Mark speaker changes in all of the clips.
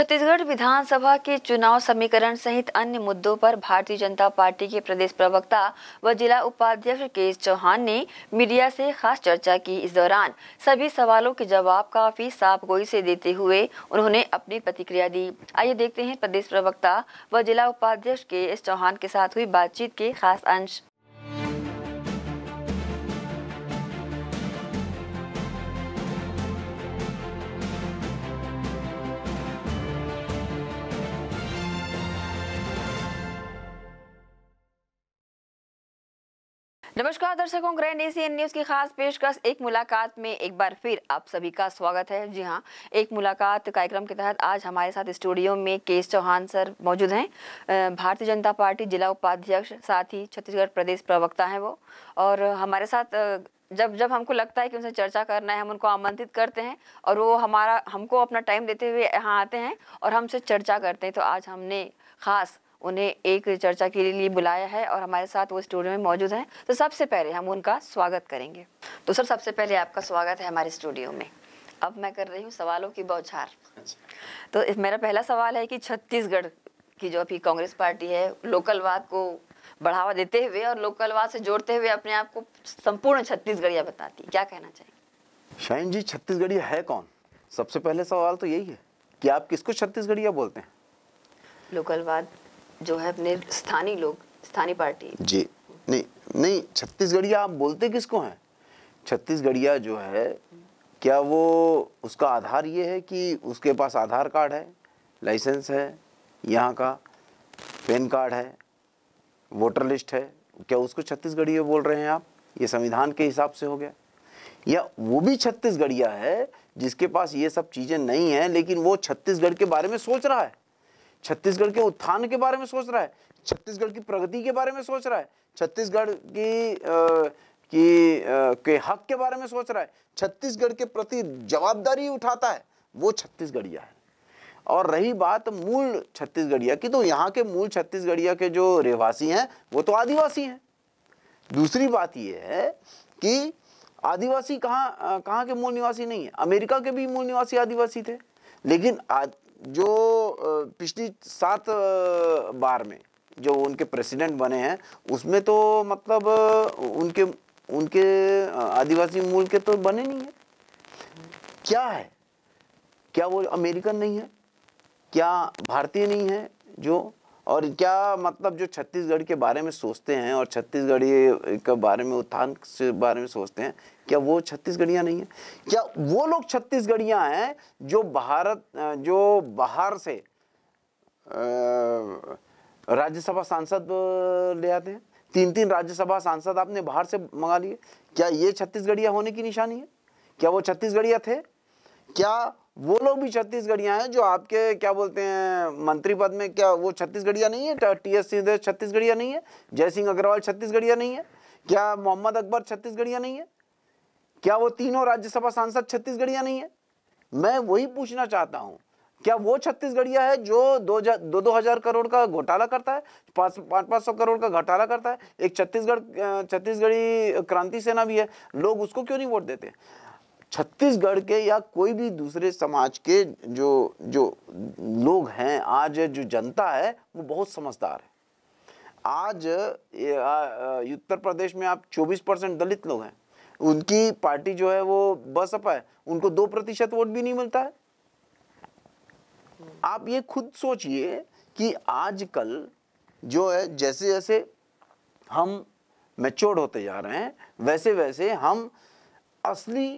Speaker 1: छत्तीसगढ़ विधानसभा के चुनाव समीकरण सहित अन्य मुद्दों पर भारतीय जनता पार्टी के प्रदेश प्रवक्ता व जिला उपाध्यक्ष के चौहान ने मीडिया से खास चर्चा की इस दौरान सभी सवालों के जवाब काफी साफ गोई से देते हुए उन्होंने अपनी प्रतिक्रिया दी आइए देखते हैं प्रदेश प्रवक्ता व जिला उपाध्यक्ष के एस चौहान के साथ हुई बातचीत के खास अंश नमस्कार दर्शकों ग्रैंड एशियन न्यूज की खास पेशकश एक मुलाकात में एक बार फिर आप सभी का स्वागत है जी हाँ एक मुलाकात कार्यक्रम के तहत आज हमारे साथ स्टूडियो में केश चौहान सर मौजूद हैं भारतीय जनता पार्टी जिला उपाध्यक्ष साथ ही छत्तीसगढ़ प्रदेश प्रवक्ता हैं वो और हमारे साथ जब जब हमको लगता है कि उनसे चर्चा करना है हम उनको आमंत्रित करते हैं और वो हमारा हमको अपना टाइम देते हुए यहाँ आते हैं और हमसे चर्चा करते हैं तो आज हमने खास उन्हें एक चर्चा के लिए बुलाया है और हमारे साथ वो स्टूडियो में मौजूद हैं तो सबसे पहले हम उनका स्वागत करेंगे तो सर सबसे पहले आपका स्वागत है हमारे स्टूडियो में अब मैं कर रही हूँ सवालों की बौछार अच्छा। तो मेरा पहला सवाल है कि छत्तीसगढ़ की जो अभी कांग्रेस पार्टी है लोकलवाद को बढ़ावा देते हुए और लोकलवाद से जोड़ते हुए अपने आप को संपूर्ण छत्तीसगढ़िया बताती क्या कहना
Speaker 2: चाहिए शाहन जी छत्तीसगढ़िया है कौन सबसे पहले सवाल तो यही है कि आप किसको छत्तीसगढ़िया बोलते हैं
Speaker 1: लोकलवाद जो है अपने स्थानीय लोग स्थानीय पार्टी
Speaker 2: जी नहीं नहीं छत्तीसगढ़िया आप बोलते किसको हैं छत्तीसगढ़िया जो है क्या वो उसका आधार ये है कि उसके पास आधार कार्ड है लाइसेंस है यहाँ का पैन कार्ड है वोटर लिस्ट है क्या उसको छत्तीसगढ़िया बोल रहे हैं आप ये संविधान के हिसाब से हो गया या वो भी छत्तीसगढ़िया है जिसके पास ये सब चीज़ें नहीं हैं लेकिन वो छत्तीसगढ़ के बारे में सोच रहा है छत्तीसगढ़ के उत्थान के बारे में सोच रहा है छत्तीसगढ़ की प्रगति के बारे में सोच रहा है छत्तीसगढ़ की की के हक के बारे में सोच रहा है छत्तीसगढ़ के प्रति जवाबदारी उठाता है वो छत्तीसगढ़िया है और रही बात मूल छत्तीसगढ़िया की तो यहाँ के मूल छत्तीसगढ़िया के जो रहवासी हैं वो तो आदिवासी हैं दूसरी बात ये है कि आदिवासी कहाँ कहाँ के मूल निवासी नहीं है अमेरिका के भी मूल निवासी आदिवासी थे लेकिन जो पिछली सात बार में जो उनके प्रेसिडेंट बने हैं उसमें तो मतलब उनके उनके आदिवासी मूल के तो बने नहीं है क्या है क्या वो अमेरिकन नहीं है क्या भारतीय नहीं है जो और क्या मतलब जो छत्तीसगढ़ के बारे में सोचते हैं और छत्तीसगढ़ के बारे में उत्थान के बारे में सोचते हैं क्या वो छत्तीसगढ़िया नहीं है क्या वो लोग छत्तीसगढ़िया हैं जो भारत जो बाहर से राज्यसभा सांसद ले आते हैं तीन तीन राज्यसभा सांसद आपने बाहर से मंगा लिए क्या ये छत्तीसगढ़िया होने की निशानी है क्या वो छत्तीसगढ़िया थे क्या वो लोग भी छत्तीसगढ़िया हैं जो आपके क्या बोलते हैं मंत्री पद में क्या वो छत्तीसगढ़िया नहीं है टी एस सिंह छत्तीसगढ़िया नहीं है जयसिंह अग्रवाल छत्तीसगढ़िया नहीं है क्या मोहम्मद अकबर छत्तीसगढ़िया नहीं है क्या वो तीनों राज्यसभा सांसद छत्तीसगढ़िया नहीं है मैं वही पूछना चाहता हूँ क्या वो छत्तीसगढ़िया है जो दो जा, दो दो हजार करोड़ का घोटाला करता है पांच पाँच पाँच सौ करोड़ का घोटाला करता है एक छत्तीसगढ़ छत्तीसगढ़ी क्रांति सेना भी है लोग उसको क्यों नहीं वोट देते छत्तीसगढ़ के या कोई भी दूसरे समाज के जो जो लोग हैं आज जो जनता है वो बहुत समझदार है आज उत्तर प्रदेश में आप 24 परसेंट दलित लोग हैं उनकी पार्टी जो है वो बसपा है उनको दो प्रतिशत वोट भी नहीं मिलता है आप ये खुद सोचिए कि आजकल जो है जैसे जैसे हम मेच्योर होते जा रहे हैं वैसे वैसे हम असली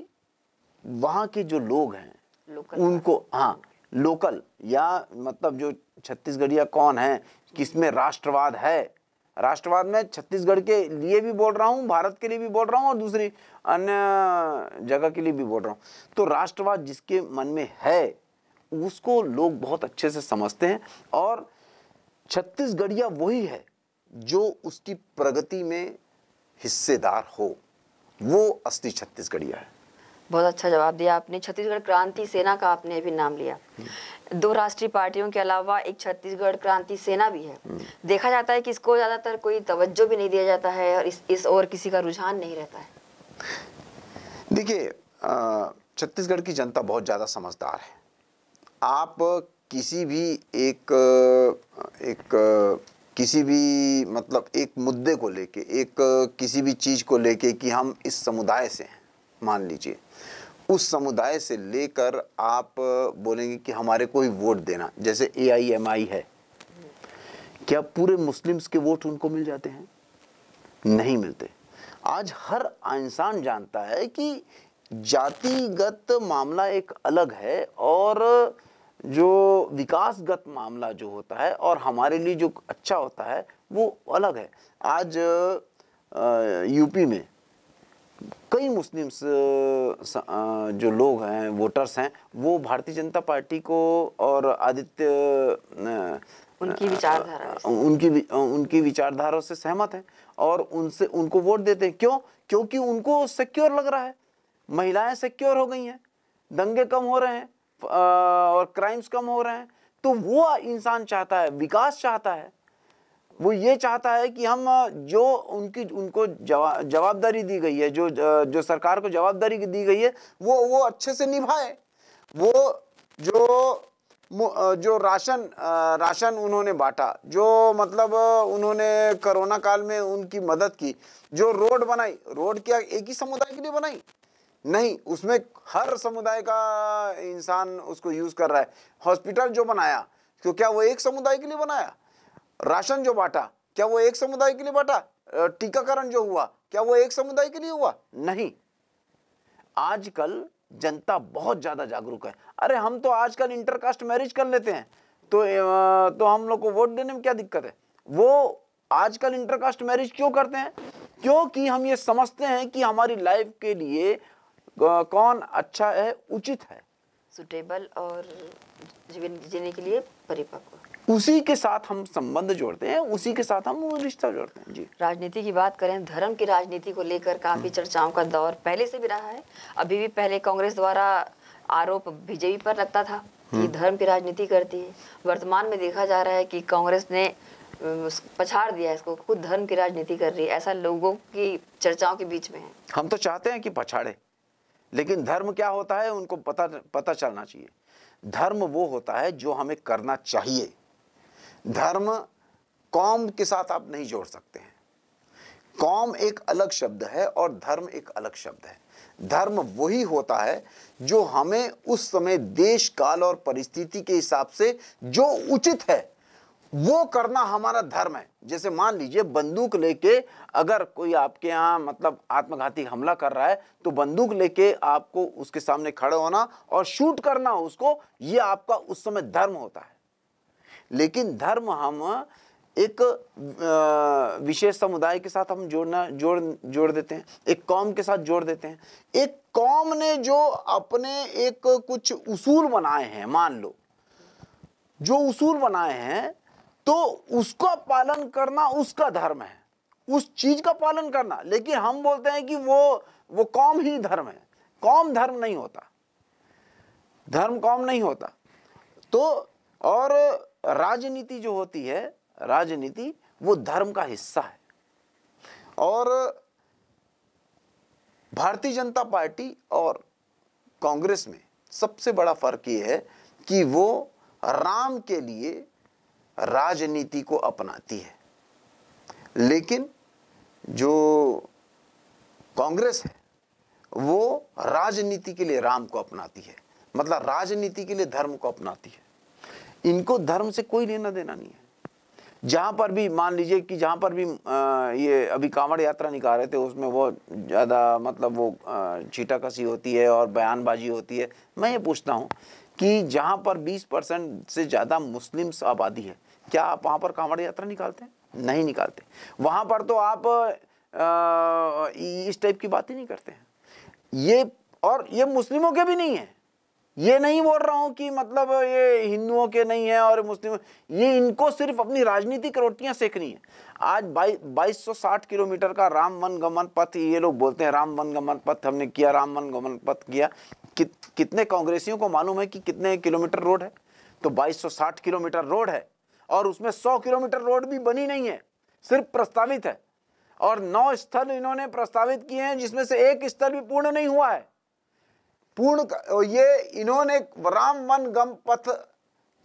Speaker 2: वहां के जो लोग हैं उनको हाँ लोकल या मतलब जो छत्तीसगढ़िया कौन है किसमें राष्ट्रवाद है राष्ट्रवाद में छत्तीसगढ़ के लिए भी बोल रहा हूँ भारत के लिए भी बोल रहा हूँ और दूसरी अन्य जगह के लिए भी बोल रहा हूँ तो राष्ट्रवाद जिसके मन में है उसको लोग बहुत अच्छे से समझते हैं और छत्तीसगढ़िया वही है जो उसकी प्रगति में हिस्सेदार हो वो असली छत्तीसगढ़िया है
Speaker 1: बहुत अच्छा जवाब दिया आपने छत्तीसगढ़ क्रांति सेना का आपने भी नाम लिया दो राष्ट्रीय पार्टियों के अलावा एक छत्तीसगढ़ क्रांति सेना भी है हम्म। देखा जाता है कि इसको ज़्यादातर कोई तवज्जो भी नहीं दिया जाता है और इस इस और किसी का रुझान नहीं रहता है
Speaker 2: देखिए छत्तीसगढ़ की जनता बहुत ज़्यादा समझदार है आप किसी भी एक एक किसी भी मतलब एक मुद्दे को लेके एक किसी भी चीज़ को लेके कि हम इस समुदाय से हैं मान लीजिए उस समुदाय से लेकर आप बोलेंगे कि हमारे को ही वोट देना जैसे ए आई एम आई है क्या पूरे मुस्लिम्स के वोट उनको मिल जाते हैं नहीं मिलते आज हर इंसान जानता है कि जातिगत मामला एक अलग है और जो विकासगत मामला जो होता है और हमारे लिए जो अच्छा होता है वो अलग है आज यूपी में कई मुस्लिम्स जो लोग हैं वोटर्स हैं वो भारतीय जनता पार्टी को और आदित्य उनकी विचारधारा उनकी उनकी विचारधारा से सहमत हैं और उनसे उनको वोट देते हैं क्यों क्योंकि उनको सिक्योर लग रहा है महिलाएं सिक्योर हो गई हैं दंगे कम हो रहे हैं और क्राइम्स कम हो रहे हैं तो वो इंसान चाहता है विकास चाहता है वो ये चाहता है कि हम जो उनकी उनको जवा, जवाबदारी दी गई है जो जो सरकार को जवाबदारी दी गई है वो वो अच्छे से निभाए वो जो जो राशन राशन उन्होंने बांटा जो मतलब उन्होंने कोरोना काल में उनकी मदद की जो रोड बनाई रोड क्या एक ही समुदाय के लिए बनाई नहीं उसमें हर समुदाय का इंसान उसको यूज़ कर रहा है हॉस्पिटल जो बनाया तो क्या वो एक समुदाय के लिए बनाया राशन जो बांटा क्या वो एक समुदाय के लिए बांटा टीकाकरण जो हुआ क्या वो एक समुदाय के लिए हुआ नहीं आजकल जनता बहुत ज़्यादा जागरूक है अरे हम तो आजकल इंटरकास्ट मैरिज कर लेते हैं तो तो हम लोग को वोट देने में क्या दिक्कत है वो आजकल इंटरकास्ट मैरिज क्यों करते हैं क्योंकि हम ये समझते हैं कि हमारी लाइफ के लिए कौन अच्छा है उचित है
Speaker 1: सुटेबल और जीवन जीने के लिए
Speaker 2: परिपक्व उसी के साथ हम संबंध जोड़ते हैं उसी के साथ हम रिश्ता जोड़ते हैं जी
Speaker 1: राजनीति की बात करें धर्म की राजनीति को लेकर काफी हम्म। चर्चाओं का दौर पहले से भी रहा है अभी भी पहले कांग्रेस द्वारा आरोप बीजेपी पर लगता था कि हम्म। धर्म की राजनीति करती है वर्तमान में देखा जा रहा है कि कांग्रेस ने पछाड़ दिया इसको खुद धर्म की राजनीति कर रही है ऐसा लोगों की चर्चाओं के बीच में है
Speaker 2: हम तो चाहते हैं कि पछाड़े लेकिन धर्म क्या होता है उनको पता पता चलना चाहिए धर्म वो होता है जो हमें करना चाहिए धर्म कौम के साथ आप नहीं जोड़ सकते हैं कौम एक अलग शब्द है और धर्म एक अलग शब्द है धर्म वही होता है जो हमें उस समय देश काल और परिस्थिति के हिसाब से जो उचित है वो करना हमारा धर्म है जैसे मान लीजिए बंदूक लेके अगर कोई आपके यहाँ मतलब आत्मघाती हमला कर रहा है तो बंदूक लेके आपको उसके सामने खड़े होना और शूट करना उसको ये आपका उस समय धर्म होता है लेकिन धर्म हम एक विशेष समुदाय के साथ हम जोड़ना जोड़ जोड़ देते हैं एक कौम के साथ जोड़ देते हैं एक कौम ने जो अपने एक कुछ उसूल बनाए हैं मान लो जो उसूल बनाए हैं तो उसका पालन करना उसका धर्म है उस चीज का पालन करना लेकिन हम बोलते हैं कि वो वो कौम ही धर्म है कौम धर्म नहीं होता धर्म कौम नहीं होता तो और राजनीति जो होती है राजनीति वो धर्म का हिस्सा है और भारतीय जनता पार्टी और कांग्रेस में सबसे बड़ा फर्क ये है कि वो राम के लिए राजनीति को अपनाती है लेकिन जो कांग्रेस है वो राजनीति के लिए राम को अपनाती है मतलब राजनीति के लिए धर्म को अपनाती है इनको धर्म से कोई लेना देना नहीं है जहाँ पर भी मान लीजिए कि जहाँ पर भी ये अभी कांवड़ यात्रा निकाल रहे थे उसमें वो ज़्यादा मतलब वो छीटा कसी होती है और बयानबाजी होती है मैं ये पूछता हूँ कि जहाँ पर 20 परसेंट से ज़्यादा मुस्लिम्स आबादी है क्या आप वहाँ पर कांवड़ यात्रा निकालते हैं नहीं निकालते वहाँ पर तो आप आ, इस टाइप की बात ही नहीं करते हैं ये और ये मुस्लिमों के भी नहीं है ये नहीं बोल रहा हूं कि मतलब ये हिंदुओं के नहीं है और मुस्लिम ये इनको सिर्फ अपनी राजनीतिक रोटियां सेकनी है आज बाई बाईस किलोमीटर का राम वन गमन पथ ये लोग बोलते हैं राम वन गमन पथ हमने किया राम वन गमन पथ किया कि, कितने कांग्रेसियों को मालूम है कि कितने किलोमीटर रोड है तो 2260 किलोमीटर रोड है और उसमें 100 किलोमीटर रोड भी बनी नहीं है सिर्फ प्रस्तावित है और नौ स्थल इन्होंने प्रस्तावित किए हैं जिसमें से एक स्थल भी पूर्ण नहीं हुआ है पूर्ण ये इन्होंने राम मन गम पथ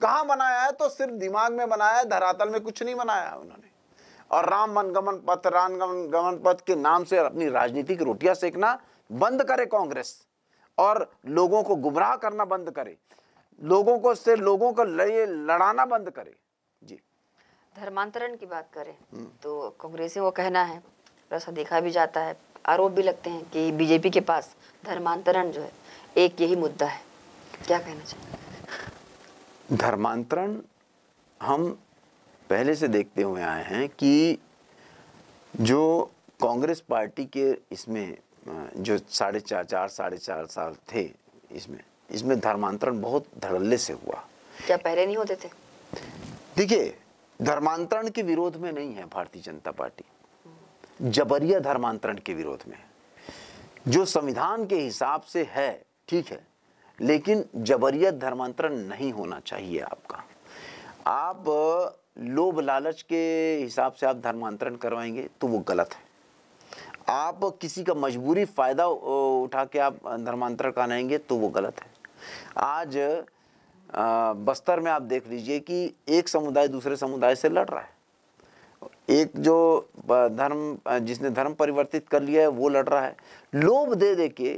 Speaker 2: कहा बनाया है तो सिर्फ दिमाग में बनाया है धरातल में कुछ नहीं बनाया उन्होंने और राम मन गमन पथ राम गमन गमन पथ के नाम से अपनी राजनीतिक रोटियां सेकना बंद करे कांग्रेस और लोगों को गुमराह करना बंद करे लोगों को से लोगों को लड़ाना बंद करे जी
Speaker 1: धर्मांतरण की बात करें हम्म। तो कांग्रेस वो कहना है ऐसा देखा भी जाता है आरोप भी लगते हैं कि बीजेपी के पास धर्मांतरण जो है एक यही मुद्दा है क्या कहना चाहिए
Speaker 2: धर्मांतरण हम पहले से देखते हुए आए हैं कि जो कांग्रेस पार्टी के इसमें जो साढ़े चार चार साढ़े चार साल थे इसमें इसमें धर्मांतरण बहुत धड़ल्ले से हुआ
Speaker 1: क्या पहले नहीं होते थे
Speaker 2: देखिए धर्मांतरण के विरोध में नहीं है भारतीय जनता पार्टी जबरिया धर्मांतरण के विरोध में जो संविधान के हिसाब से है ठीक है लेकिन जबरियत धर्मांतरण नहीं होना चाहिए आपका आप लोभ लालच के हिसाब से आप धर्मांतरण करवाएंगे तो वो गलत है आप किसी का मजबूरी फ़ायदा उठा के आप धर्मांतरण कराएंगे तो वो गलत है आज बस्तर में आप देख लीजिए कि एक समुदाय दूसरे समुदाय से लड़ रहा है एक जो धर्म जिसने धर्म परिवर्तित कर लिया है वो लड़ रहा है लोभ दे दे के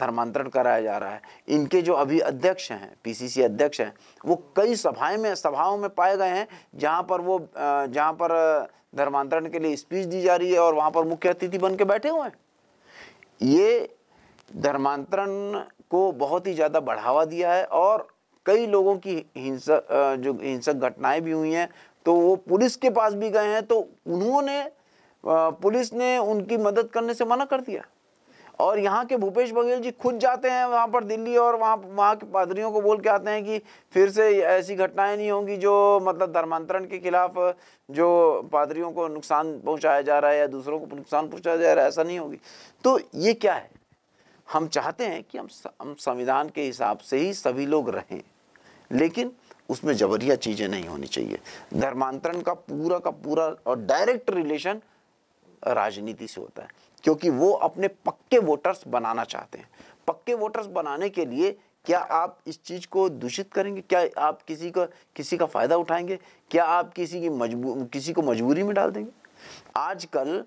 Speaker 2: धर्मांतरण कराया जा रहा है इनके जो अभी अध्यक्ष हैं पीसीसी अध्यक्ष हैं वो कई सभाएं में सभाओं में पाए गए हैं जहां पर वो जहां पर धर्मांतरण के लिए स्पीच दी जा रही है और वहां पर मुख्य अतिथि बन के बैठे हुए हैं ये धर्मांतरण को बहुत ही ज़्यादा बढ़ावा दिया है और कई लोगों की हिंसक जो हिंसक घटनाएँ भी हुई हैं तो वो पुलिस के पास भी गए हैं तो उन्होंने पुलिस ने उनकी मदद करने से मना कर दिया और यहाँ के भूपेश बघेल जी खुद जाते हैं वहाँ पर दिल्ली और वहाँ वहाँ के पादरियों को बोल के आते हैं कि फिर से ऐसी घटनाएं नहीं होंगी जो मतलब धर्मांतरण के खिलाफ जो पादरियों को नुकसान पहुँचाया जा रहा है या दूसरों को नुकसान पहुँचाया जा रहा है ऐसा नहीं होगी तो ये क्या है हम चाहते हैं कि हम हम संविधान के हिसाब से ही सभी लोग रहें लेकिन उसमें जबरिया चीज़ें नहीं होनी चाहिए धर्मांतरण का पूरा का पूरा और डायरेक्ट रिलेशन राजनीति से होता है क्योंकि वो अपने पक्के वोटर्स बनाना चाहते हैं पक्के वोटर्स बनाने के लिए क्या आप इस चीज़ को दूषित करेंगे क्या आप किसी का किसी का फ़ायदा उठाएंगे क्या आप किसी की मजबूर किसी को मजबूरी में डाल देंगे आजकल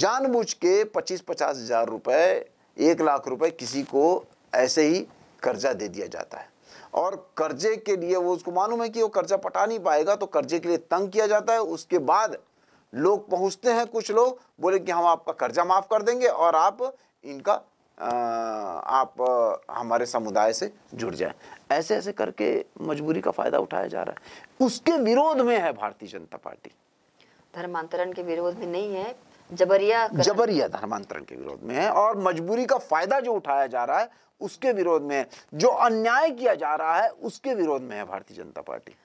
Speaker 2: जानबूझ के पच्चीस पचास हज़ार रुपये एक लाख रुपए किसी को ऐसे ही कर्जा दे दिया जाता है और कर्जे के लिए वो उसको मालूम है कि वो कर्जा पटा नहीं पाएगा तो कर्जे के लिए तंग किया जाता है उसके बाद लोग पहुंचते हैं कुछ लोग बोले कि हम आपका कर्जा माफ़ कर देंगे और आप इनका आप हमारे समुदाय से जुड़ जाए ऐसे ऐसे करके मजबूरी का फ़ायदा उठाया जा रहा है उसके विरोध में है भारतीय जनता पार्टी
Speaker 1: धर्मांतरण के विरोध में
Speaker 2: नहीं है जबरिया जबरिया धर्मांतरण के विरोध में है और मजबूरी का फायदा जो उठाया जा रहा है उसके विरोध में है जो अन्याय किया जा रहा है उसके विरोध में है भारतीय जनता पार्टी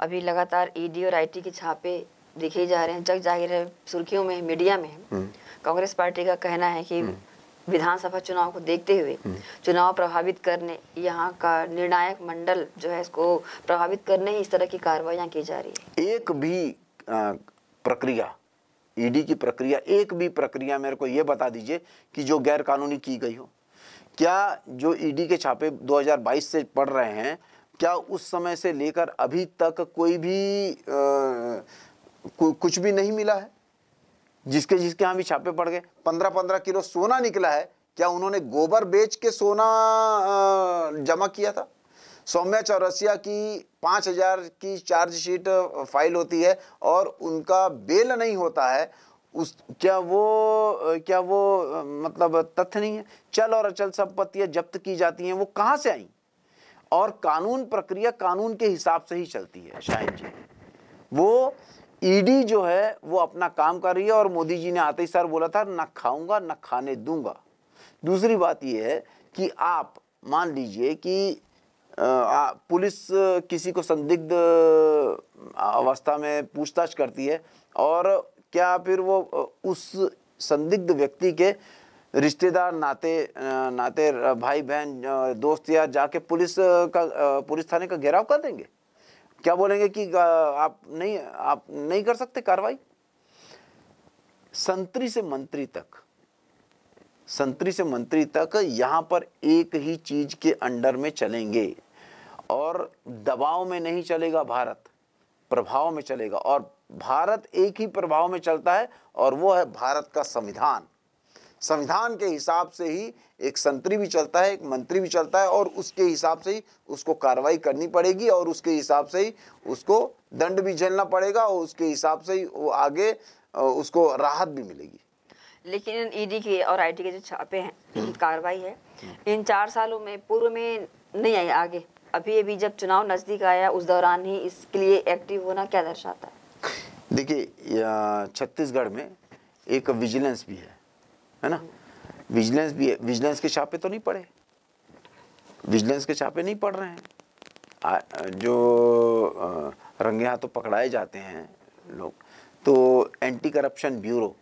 Speaker 1: अभी लगातार ईडी और आईटी के छापे देखे जा रहे हैं जग जाहिर है सुर्खियों में मीडिया में हम्म। कांग्रेस पार्टी का कहना है कि हम्म। विधानसभा चुनाव को देखते हुए हम्म। चुनाव प्रभावित करने यहाँ का निर्णायक मंडल जो है इसको प्रभावित करने ही इस तरह की कार्रवाइयाँ की जा रही
Speaker 2: है एक भी प्रक्रिया ईडी की प्रक्रिया एक भी प्रक्रिया मेरे को ये बता दीजिए कि जो गैर कानूनी की गई हो क्या जो ईडी के छापे 2022 से पड़ रहे हैं क्या उस समय से लेकर अभी तक कोई भी आ, कुछ भी नहीं मिला है जिसके जिसके यहाँ भी छापे पड़ गए पंद्रह पंद्रह किलो सोना निकला है क्या उन्होंने गोबर बेच के सोना जमा किया था सौम्या चौरसिया की पाँच हजार की चार्जशीट फाइल होती है और उनका बेल नहीं होता है उस क्या वो क्या वो मतलब तथ्य नहीं है चल और अचल संपत्तियां जब्त की जाती हैं वो कहाँ से आई और कानून प्रक्रिया कानून के हिसाब से ही चलती है शायद जी वो ईडी e जो है वो अपना काम कर रही है और मोदी जी ने आते ही सर बोला था ना खाऊंगा ना खाने दूंगा दूसरी बात ये है कि आप मान लीजिए कि पुलिस किसी को संदिग्ध अवस्था में पूछताछ करती है और क्या फिर वो उस संदिग्ध व्यक्ति के रिश्तेदार नाते नाते भाई बहन दोस्त या जाके पुलिस का पुलिस थाने का घेराव कर देंगे क्या बोलेंगे कि आप नहीं आप नहीं कर सकते कार्रवाई संतरी से मंत्री तक संतरी से मंत्री तक यहां पर एक ही चीज के अंडर में चलेंगे और दबाव में नहीं चलेगा भारत प्रभाव में चलेगा और भारत एक ही प्रभाव में चलता है और वो है भारत का संविधान संविधान के हिसाब से ही एक संतरी भी चलता है एक मंत्री भी चलता है और उसके हिसाब से ही उसको कार्रवाई करनी पड़ेगी और उसके हिसाब से ही उसको दंड भी झेलना पड़ेगा और उसके हिसाब से ही वो आगे उसको राहत भी मिलेगी
Speaker 1: लेकिन ईडी e के और आईटी के जो छापे हैं कार्रवाई है इन चार सालों में पूर्व में नहीं आई आगे अभी अभी जब चुनाव नज़दीक आया उस दौरान ही इसके लिए एक्टिव होना क्या दर्शाता
Speaker 2: है देखिए छत्तीसगढ़ में एक विजिलेंस भी है है ना विजिलेंस भी है विजिलेंस के छापे तो नहीं पड़े विजिलेंस के छापे नहीं पड़ रहे हैं आ, जो रंगे हाथों तो पकड़ाए जाते हैं लोग तो anti corruption bureau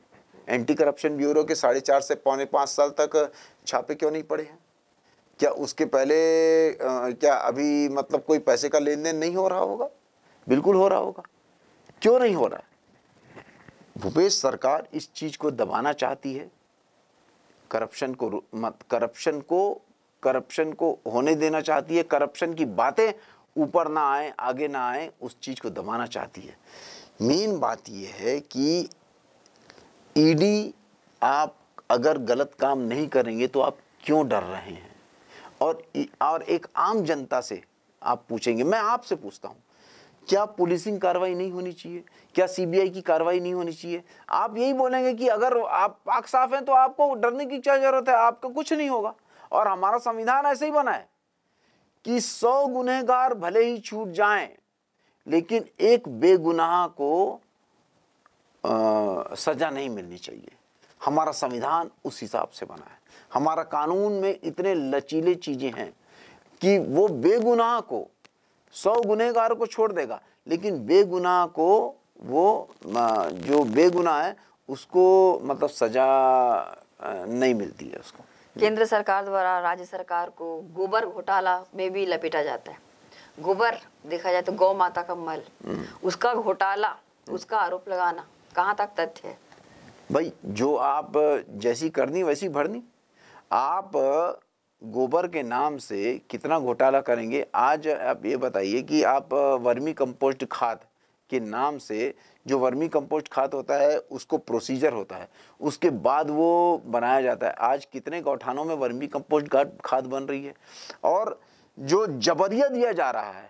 Speaker 2: anti corruption bureau के साढ़े चार से पौने पाँच साल तक छापे क्यों नहीं पड़े हैं क्या उसके पहले आ, क्या अभी मतलब कोई पैसे का लेन देन नहीं हो रहा होगा बिल्कुल हो रहा होगा क्यों नहीं हो रहा है भूपेश सरकार इस चीज़ को दबाना चाहती है करप्शन को मत करप्शन को करप्शन को होने देना चाहती है करप्शन की बातें ऊपर ना आए आगे ना आए उस चीज़ को दबाना चाहती है मेन बात यह है कि ईडी e आप अगर गलत काम नहीं करेंगे तो आप क्यों डर रहे हैं और और एक आम जनता से आप पूछेंगे मैं आपसे पूछता हूँ क्या पुलिसिंग कार्रवाई नहीं होनी चाहिए क्या सीबीआई की कार्रवाई नहीं होनी चाहिए आप यही बोलेंगे कि अगर आप पाक साफ हैं तो आपको डरने की क्या जरूरत है आपका कुछ नहीं होगा और हमारा संविधान ऐसे ही बना है कि सौ गुनहगार भले ही छूट जाए लेकिन एक बेगुनाह को आ, सजा नहीं मिलनी चाहिए हमारा संविधान उस हिसाब से बना है हमारा कानून में इतने लचीले चीज़ें हैं कि वो बेगुनाह को सौ गुनहगार को छोड़ देगा लेकिन बेगुनाह को वो जो बेगुनाह है उसको मतलब सजा नहीं मिलती है उसको
Speaker 1: केंद्र सरकार द्वारा राज्य सरकार को गोबर घोटाला में भी लपेटा जाता है गोबर देखा जाए तो गौ माता का मल हम्म। उसका घोटाला उसका आरोप लगाना कहाँ तक तथ्य है
Speaker 2: भाई जो आप जैसी करनी वैसी भरनी आप गोबर के नाम से कितना घोटाला करेंगे आज आप ये बताइए कि आप वर्मी कंपोस्ट खाद के नाम से जो वर्मी कंपोस्ट खाद होता है उसको प्रोसीजर होता है उसके बाद वो बनाया जाता है आज कितने गौठानों में वर्मी कंपोस्ट खाद बन रही है और जो जबरिया दिया जा रहा है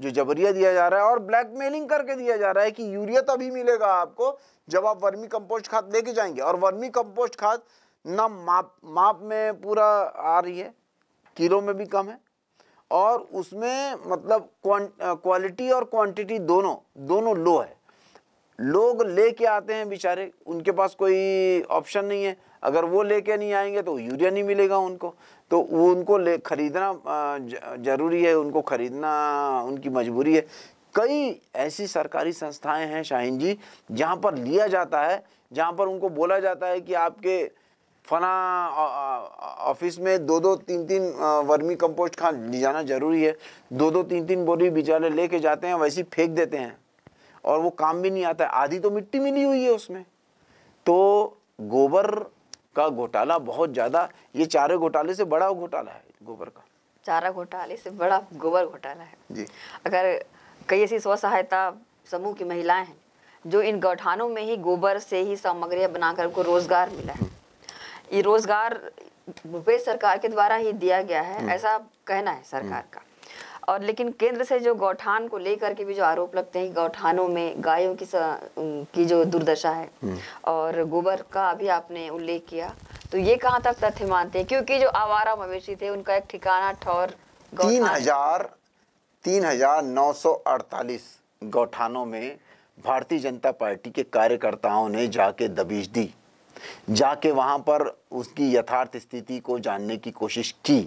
Speaker 2: जो जबरिया दिया जा रहा है और ब्लैकमेलिंग करके दिया जा रहा है कि यूरिया तभी मिलेगा आपको जब आप वर्मी कंपोस्ट खाद लेके जाएंगे और वर्मी कंपोस्ट खाद ना माप माप में पूरा आ रही है किलो में भी कम है और उसमें मतलब क्वालिटी और क्वांटिटी दोनों दोनों लो है लोग ले के आते हैं बेचारे उनके पास कोई ऑप्शन नहीं है अगर वो लेके नहीं आएंगे तो यूरिया नहीं मिलेगा उनको तो वो उनको ले खरीदना ज़रूरी है उनको खरीदना उनकी मजबूरी है कई ऐसी सरकारी संस्थाएं हैं शाहीन जी जहाँ पर लिया जाता है जहाँ पर उनको बोला जाता है कि आपके फना ऑफिस में दो दो तीन तीन वर्मी कंपोस्ट खा ले जाना ज़रूरी है दो दो तीन तीन बोरी बेचारे लेके जाते हैं वैसे फेंक देते हैं और वो काम भी नहीं आता है आधी तो मिट्टी मिली हुई है उसमें तो गोबर का घोटाला बहुत ज़्यादा ये चारे घोटाले से बड़ा घोटाला है गोबर का
Speaker 1: चारा घोटाले से बड़ा गोबर घोटाला है जी अगर कई ऐसी स्व सहायता समूह की महिलाएं हैं जो इन गौठानों में ही गोबर से ही सामग्रियाँ बनाकर उनको रोजगार मिला है ये रोजगार भूपेश सरकार के द्वारा ही दिया गया है हम्म। ऐसा कहना है सरकार हम्म। का और लेकिन केंद्र से जो गौठान को लेकर के भी जो आरोप लगते हैं गौठानों में गायों की सा, की जो दुर्दशा है हम्म। और गोबर का अभी आपने उल्लेख किया तो ये कहाँ तक तथ्य मानते हैं क्योंकि जो आवारा मवेशी थे उनका एक ठिकाना ठौर
Speaker 2: तीन हजार तीन हजार नौ सौ अड़तालीस गौठानों में भारतीय जनता पार्टी के कार्यकर्ताओं ने जाके दबीश दी जाके वहाँ पर उसकी यथार्थ स्थिति को जानने की कोशिश की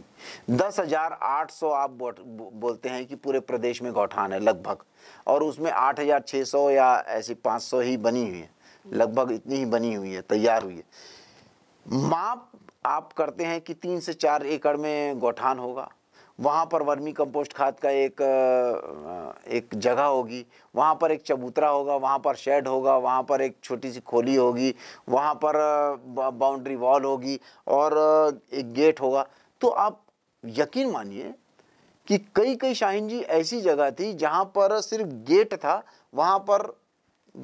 Speaker 2: दस हज़ार आठ सौ आप बोलते हैं कि पूरे प्रदेश में गौठान है लगभग और उसमें आठ हज़ार छः सौ या ऐसी पाँच सौ ही बनी हुई है लगभग इतनी ही बनी हुई है तैयार हुई है माप आप करते हैं कि तीन से चार एकड़ में गौठान होगा वहाँ पर वर्मी कंपोस्ट खाद का एक एक जगह होगी वहाँ पर एक चबूतरा होगा वहाँ पर शेड होगा वहाँ पर एक छोटी सी खोली होगी वहाँ पर बाउंड्री वॉल होगी और एक गेट होगा तो आप यकीन मानिए कि कई कई शाहीन जी ऐसी जगह थी जहाँ पर सिर्फ गेट था वहाँ पर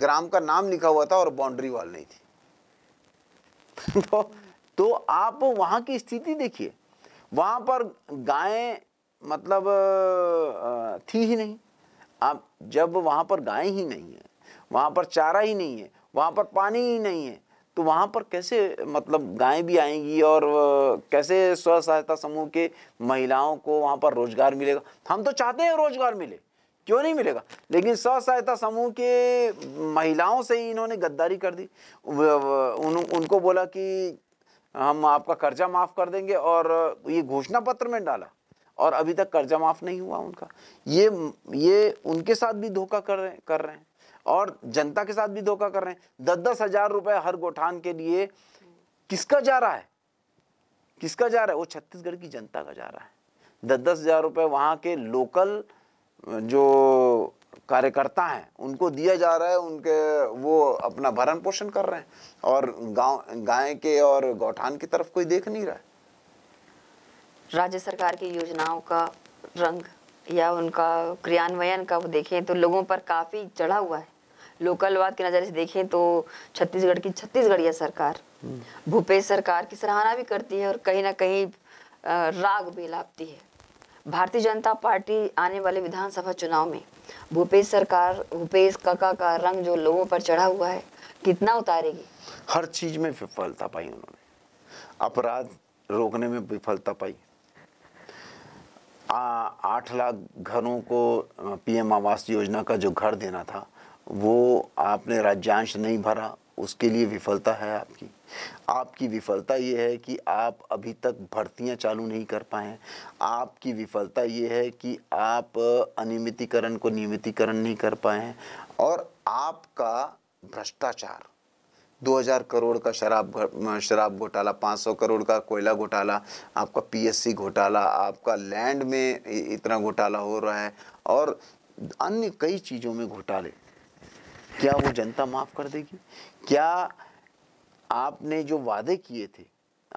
Speaker 2: ग्राम का नाम लिखा हुआ था और बाउंड्री वॉल नहीं थी तो तो आप वहाँ की स्थिति देखिए वहाँ पर गायें मतलब थी ही नहीं आप जब वहाँ पर गाय ही नहीं है वहाँ पर चारा ही नहीं है वहाँ पर पानी ही नहीं है तो वहाँ पर कैसे मतलब गायें भी आएंगी और कैसे स्व सहायता समूह के महिलाओं को वहाँ पर रोज़गार मिलेगा हम तो चाहते हैं रोज़गार मिले क्यों नहीं मिलेगा लेकिन स्व सहायता समूह के महिलाओं से ही इन्होंने गद्दारी कर दी उन, उनको बोला कि हम आपका कर्जा माफ़ कर देंगे और ये घोषणा पत्र में डाला और अभी तक कर्जा माफ़ नहीं हुआ उनका ये ये उनके साथ भी धोखा कर रहे कर रहे हैं और जनता के साथ भी धोखा कर रहे हैं दस दस हज़ार रुपये हर गोठान के लिए किसका जा रहा है किसका जा रहा है वो छत्तीसगढ़ की जनता का जा रहा है दस दस हज़ार रुपये वहाँ के लोकल जो कार्यकर्ता हैं उनको दिया जा रहा है उनके वो अपना भरण पोषण कर रहे हैं और गांव गाय के और गौठान की तरफ कोई देख नहीं रहा है
Speaker 1: राज्य सरकार की योजनाओं का रंग या उनका क्रियान्वयन का वो देखें तो लोगों पर काफ़ी चढ़ा हुआ है लोकलवाद की नज़र से देखें तो छत्तीसगढ़ की छत्तीसगढ़िया सरकार हम्म। भूपेश सरकार की सराहना भी करती है और कहीं ना कहीं राग भी लापती है भारतीय जनता पार्टी आने वाले विधानसभा चुनाव में भूपेश सरकार भूपेश काका का रंग जो लोगों पर चढ़ा हुआ है कितना उतारेगी
Speaker 2: हर चीज़ में विफलता पाई उन्होंने अपराध रोकने में विफलता पाई आठ लाख घरों को पीएम आवास योजना का जो घर देना था वो आपने राज्यांश नहीं भरा उसके लिए विफलता है आपकी आपकी विफलता ये है कि आप अभी तक भर्तियां चालू नहीं कर पाए आपकी विफलता ये है कि आप अनियमितीकरण को नियमितीकरण नहीं कर पाए और आपका भ्रष्टाचार 2000 करोड़ का शराब शराब घोटाला 500 करोड़ का कोयला घोटाला आपका पीएससी घोटाला आपका लैंड में इतना घोटाला हो रहा है और अन्य कई चीज़ों में घोटाले क्या वो जनता माफ़ कर देगी क्या आपने जो वादे किए थे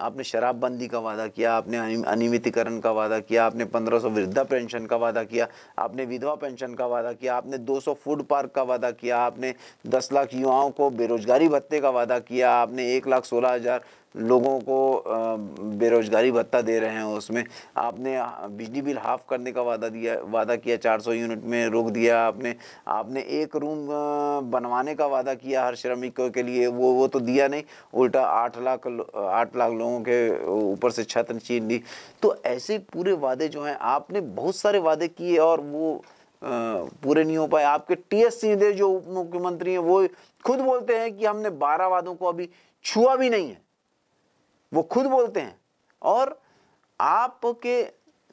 Speaker 2: आपने शराबबंदी का वादा किया आपने अनियमितीकरण का वादा किया आपने 1500 वृद्धा पेंशन का वादा किया आपने विधवा पेंशन का वादा किया आपने 200 फूड पार्क का वादा किया आपने 10 लाख युवाओं को बेरोजगारी भत्ते का वादा किया आपने एक लाख सोलह हज़ार लोगों को बेरोजगारी भत्ता दे रहे हैं उसमें आपने बिजली बिल हाफ करने का वादा दिया वादा किया 400 यूनिट में रोक दिया आपने आपने एक रूम बनवाने का वादा किया हर श्रमिक के लिए वो वो तो दिया नहीं उल्टा आठ लाख आठ लाख लोगों के ऊपर से छत छीन ली तो ऐसे पूरे वादे जो हैं आपने बहुत सारे वादे किए और वो पूरे नहीं हो पाए आपके टी एस सिंहदेव जो उप मुख्यमंत्री हैं वो खुद बोलते हैं कि हमने बारह वादों को अभी छुआ भी नहीं है वो खुद बोलते हैं और आपके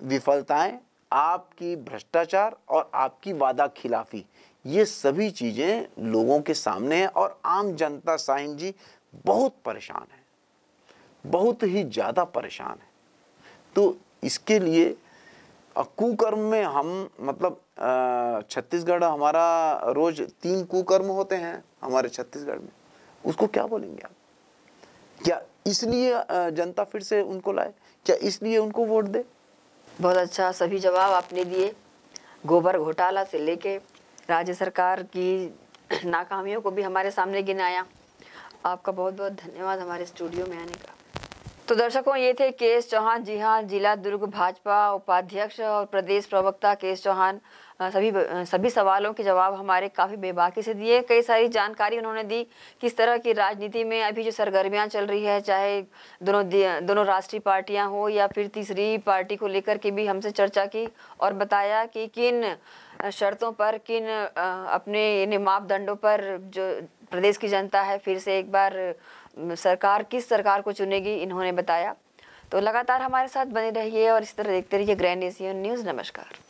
Speaker 2: विफलताएं आपकी भ्रष्टाचार और आपकी वादा खिलाफी ये सभी चीज़ें लोगों के सामने हैं और आम जनता साइन जी बहुत परेशान है बहुत ही ज़्यादा परेशान है तो इसके लिए कुकर्म में हम मतलब छत्तीसगढ़ हमारा रोज़ तीन कुकर्म होते हैं हमारे छत्तीसगढ़ में उसको क्या बोलेंगे आप क्या इसलिए जनता फिर से उनको लाए क्या इसलिए उनको
Speaker 1: वोट दे बहुत अच्छा सभी जवाब आपने दिए गोबर घोटाला से लेके राज्य सरकार की नाकामियों को भी हमारे सामने गिनाया आपका बहुत बहुत धन्यवाद हमारे स्टूडियो में आने का तो दर्शकों ये थे केस चौहान जी हाँ जिला दुर्ग भाजपा उपाध्यक्ष और प्रदेश प्रवक्ता केस चौहान सभी सभी सवालों के जवाब हमारे काफ़ी बेबाकी से दिए कई सारी जानकारी उन्होंने दी किस तरह की राजनीति में अभी जो सरगर्मियां चल रही है चाहे दोनों दोनों राष्ट्रीय पार्टियां हो या फिर तीसरी पार्टी को लेकर के भी हमसे चर्चा की और बताया कि किन शर्तों पर किन अपने इन मापदंडों पर जो प्रदेश की जनता है फिर से एक बार सरकार किस सरकार को चुनेगी इन्होंने बताया तो लगातार हमारे साथ बने रहिए और इस तरह देखते रहिए ग्रैंड एशियन न्यूज़ नमस्कार